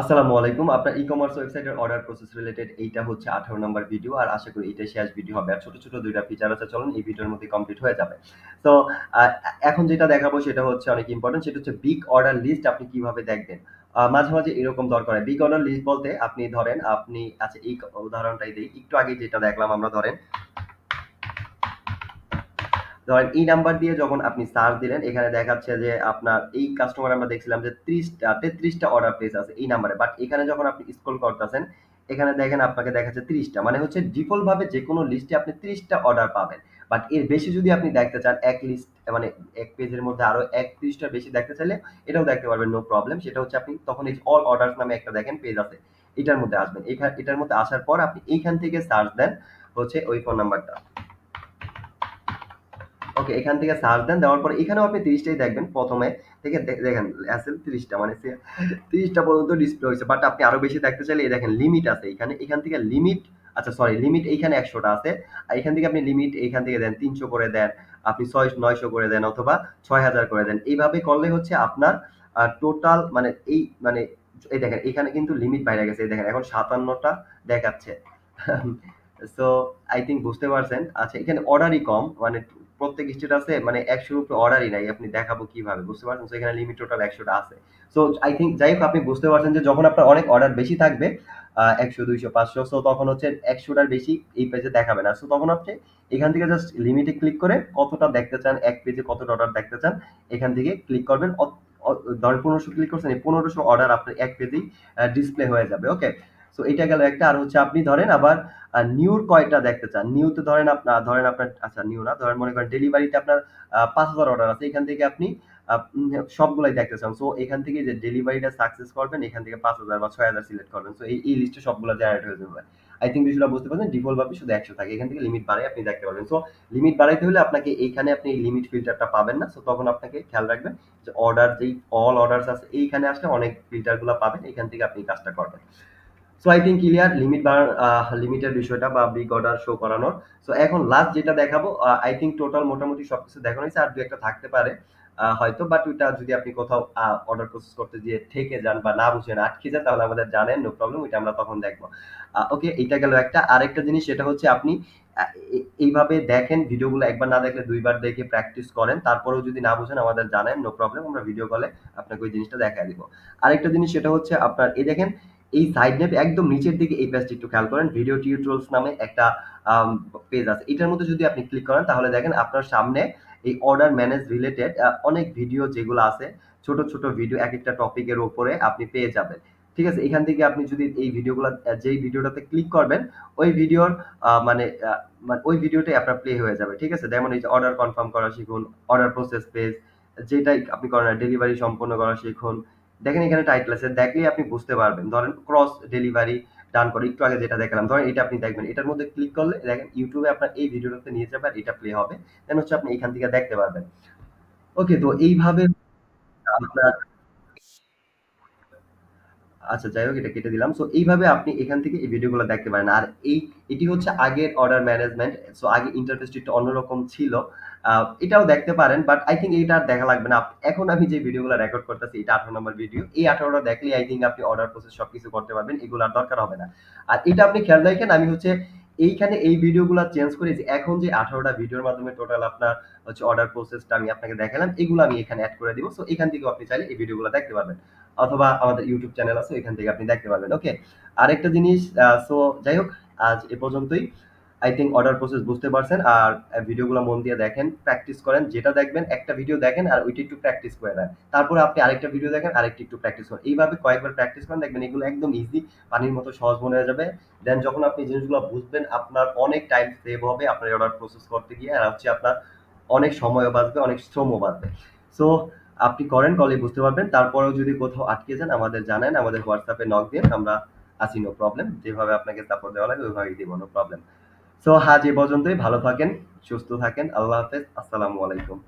আসসালামু আলাইকুম আপনার ই কমার্স ওয়েবসাইটের অর্ডার প্রসেস রিলেটেড এইটা হচ্ছে আঠারো নম্বর ভিডিও আর আশা করি এটা শেষ ভিডিও হবে আর ছোট ছোট দুইটা ফিচার আছে চলুন এই ভিডিওর মধ্যে কমপ্লিট হয়ে যাবে তো এখন যেটা দেখাবো সেটা হচ্ছে অনেক ইম্পর্টেন্ট সেটা হচ্ছে বিগ অর্ডার লিস্ট আপনি কিভাবে দেখবেন মাঝে মাঝে এরকম দরকার হয় বিগ অর্ডার লিস্ট বলতে আপনি ধরেন আপনি আচ্ছা এই উদাহরণটাই দিই একটু আগে যেটা দেখলাম আমরা ধরেন ধরেন এই নাম্বার দিয়ে যখন আপনি সার্চ দিলেন এখানে দেখাচ্ছে যে আপনার এই কাস্টমার আমরা দেখছিলাম যে ত্রিশটা তেত্রিশটা অর্ডার প্লেস আছে এই নাম্বারে বাট এখানে যখন আপনি স্ক্রল করতেছেন এখানে দেখেন আপনাকে দেখাচ্ছে ত্রিশটা মানে হচ্ছে ডিফল্টভাবে যে কোনো লিস্টে আপনি ত্রিশটা অর্ডার পাবেন বাট এর বেশি যদি আপনি দেখতে চান এক লিস্ট মানে এক পেজের মধ্যে আরো এক ত্রিশটা বেশি দেখতে চাইলে এটাও দেখতে পারবেন নো প্রবলেম সেটা হচ্ছে আপনি তখন এই অল অর্ডার্স নামে একটা দেখেন পেজ আছে এটার মধ্যে আসবেন এটার মধ্যে আসার পর আপনি এইখান থেকে সার্চ দেন হচ্ছে ওই ফোন নাম্বারটা ওকে এখান থেকে সার্চ দেন দেওয়ার পরে এখানেও আপনি তিরিশটাই দেখবেন প্রথমে থেকে দেখেন অ্যাসেল তিরিশটা মানে তিরিশটা পর্যন্ত ডিসপ্লে হয়েছে বাট আপনি আরও বেশি দেখতে চাইলে দেখেন লিমিট আছে এখানে এখান থেকে লিমিট আচ্ছা সরি লিমিট এইখানে একশোটা আছে আর এখান থেকে আপনি লিমিট এইখান থেকে দেন তিনশো করে দেন আপনি ছয় নয়শো করে দেন অথবা ছয় হাজার করে দেন এইভাবে করলে হচ্ছে আপনার টোটাল মানে এই মানে এই দেখেন এখানে কিন্তু লিমিট বাইরে গেছে এই দেখেন এখন সাতান্নটা দেখাচ্ছে সো আই থিঙ্ক বুঝতে পারছেন আচ্ছা এখানে অর্ডারই কম মানে প্রত্যেক স্টেট আছে মানে একশোর উপরে অর্ডারই নাই আপনি দেখাবো কিভাবে বুঝতে পারছেন সো এখানে লিমিট টোটাল একশোটা আছে সো আই থিঙ্ক যাই হোক আপনি বুঝতে পারছেন যে যখন আপনার অনেক অর্ডার বেশি থাকবে একশো দুইশো পাঁচশো সো তখন হচ্ছে একশোটার বেশি এই পেজে দেখাবে না সো তখন আপনি এখান থেকে জাস্ট লিমিটে ক্লিক করে কতটা দেখতে চান এক পেজে কতটা অর্ডার দেখতে চান এখান থেকে ক্লিক করবেন ধরেন পনেরোশো ক্লিক করছেন এই পনেরোশো অর্ডার আপনার এক পেজেই ডিসপ্লে হয়ে যাবে ওকে সো এটা গেল একটা আর হচ্ছে আপনি ধরেন আবার নিউর কয়টা দেখতে চান নিউতে ধরেন আপনার ধরেন আপনার আচ্ছা নিউ না ধরেন মনে করেন ডেলিভারিতে আপনার পাঁচ হাজার অর্ডার আছে এখান থেকে আপনি হ্যাঁ, সবগুলাই দেখতে চান সো এখান থেকে যে ডেলিভারিটা সাকসেস করবেন এখান থেকে পাঁচ হাজার বা ছয় হাজার সিলেক্ট করবেন সো এই লিস্টে সবগুলো জেনারেট হয়ে যাবে আই থিঙ্ক বিষয়টা বুঝতে পারছেন ডিফল্টভাবে শুধু একশো থাকে এখান থেকে লিমিট বাড়াই আপনি দেখতে পারবেন সো লিমিট বাড়াইতে হলে আপনাকে এইখানে আপনি লিমিট ফিল্টারটা পাবেন না সো তখন আপনাকে খেয়াল রাখবেন যে অর্ডার যেই অল অর্ডার আছে এইখানে আসলে অনেক ফিল্টারগুলো পাবেন এখান থেকে আপনি কাজটা করবেন so I think clear limit বা লিমিটের বিষয়টা বা বিগ অর্ডার শো করানোর সো এখন লাস্ট যেটা দেখাবো আই থিঙ্ক টোটাল মোটামুটি সবকিছু দেখানো হয়েছে আর দু একটা থাকতে পারে uh, হয়তো বাট ওইটা যদি আপনি কোথাও অর্ডার uh, প্রসেস করতে গিয়ে থেকে যান বা না বুঝেন আটকে যান তাহলে আমাদের জানেন নো প্রবলেম ওইটা আমরা তখন দেখবো ওকে uh, এটা গেল একটা আরেকটা জিনিস সেটা হচ্ছে আপনি এইভাবে দেখেন ভিডিওগুলো একবার না দেখলে দুইবার দেখে প্র্যাকটিস করেন তারপরেও যদি না বুঝেন আমাদের জানেন নো প্রবলেম আমরা ভিডিও কলে আপনাকে ওই জিনিসটা দেখা দিব আরেকটা জিনিস সেটা হচ্ছে আপনার এই দেখেন এই সাইড ম্যাপ একদম নিচের দিকে এই পেজটি একটু খেয়াল করেন ভিডিও টিউটোরিয়ালস নামে একটা পেজ আছে এটার মধ্যে যদি আপনি ক্লিক করেন তাহলে দেখেন আপনার সামনে এই অর্ডার ম্যানেজ রিলেটেড অনেক ভিডিও যেগুলো আছে ছোট ছোট ভিডিও এক একটা টপিকের ওপরে আপনি পেয়ে যাবেন ঠিক আছে এখান থেকে আপনি যদি এই ভিডিওগুলো যেই ভিডিওটাতে ক্লিক করবেন ওই ভিডিওর মানে, মানে ওই ভিডিওটাই আপনার প্লে হয়ে যাবে ঠিক আছে যেমন এই যে অর্ডার কনফার্ম করা শিখুন অর্ডার প্রসেস পেজ যেটাই আপনি করেন ডেলিভারি সম্পন্ন করা শিখুন দেখেন এখানে টাইটেল আছে দেখলেই আপনি বুঝতে পারবেন ধরেন ক্রস ডেলিভারি ডান করে একটু আগে যেটা দেখালাম ধরেন এটা আপনি দেখবেন এটার মধ্যে ক্লিক করলে দেখেন ইউটিউবে আপনার এই ভিডিওটাতে নিয়ে যাবে আর এটা প্লে হবে দেন হচ্ছে আপনি এখান থেকে দেখতে পারবেন ওকে তো এইভাবে আপনার আচ্ছা যাই হোক এটা কেটে দিলাম সো এইভাবে আপনি এখান থেকে এই ভিডিওগুলো দেখতে পারেন আর এই এটি হচ্ছে আগের অর্ডার ম্যানেজমেন্ট সো আগে ইন্টারফেসটি একটু অন্যরকম ছিল এটাও দেখতে পারেন বাট আই থিঙ্ক এটা আর দেখা লাগবে না এখন আমি যে ভিডিওগুলো রেকর্ড করতেছি এটা আঠারো নম্বর ভিডিও এই আঠারোটা দেখলে আই থিঙ্ক আপনি অর্ডার প্রসেস সবকিছু করতে পারবেন এগুলো আর দরকার হবে না আর এটা আপনি খেয়াল রাখেন আমি হচ্ছে এইখানে এই ভিডিওগুলো চেঞ্জ করে যে এখন যে আঠারোটা ভিডিওর মাধ্যমে টোটাল আপনার হচ্ছে অর্ডার প্রসেসটা আমি আপনাকে দেখালাম এগুলো আমি এখানে অ্যাড করে দিব সো এখান থেকেও আপনি চাইলে এই ভিডিওগুলো দেখতে পারবেন অথবা আমাদের ইউটিউব চ্যানেল আছে এখান থেকে আপনি দেখতে পারবেন ওকে আরেকটা জিনিস সো যাই হোক আজ এ পর্যন্তই আই থিঙ্ক অর্ডার প্রসেস বুঝতে পারছেন আর ভিডিওগুলো মন দিয়ে দেখেন প্র্যাকটিস করেন যেটা দেখবেন একটা ভিডিও দেখেন আর ওইটা একটু প্র্যাকটিস করে নেন তারপরে আপনি আরেকটা ভিডিও দেখেন আরেকটি একটু প্র্যাকটিস করেন এইভাবে কয়েকবার প্র্যাকটিস করেন দেখবেন এগুলো একদম ইজি পানির মতো সহজ মনে হয়ে যাবে দেন যখন আপনি জিনিসগুলো বুঝবেন আপনার অনেক টাইম সেভ হবে আপনার অর্ডার প্রসেস করতে গিয়ে আর হচ্ছে আপনার অনেক সময়ও বাঁচবে অনেক শ্রমও বাঁচবে সো আপনি করেন কলে বুঝতে পারবেন তারপরেও যদি কোথাও আটকে যান আমাদের জানেন আমাদের হোয়াটসঅ্যাপে নক দিন আমরা আসি নো প্রবলেম যেভাবে আপনাকে সাপোর্ট দেওয়া লাগে ওইভাবেই দিব নো প্রবলেম সো হাজ এ পর্যন্তই ভালো থাকেন সুস্থ থাকেন আল্লাহ হাফেজ আসসালামু আলাইকুম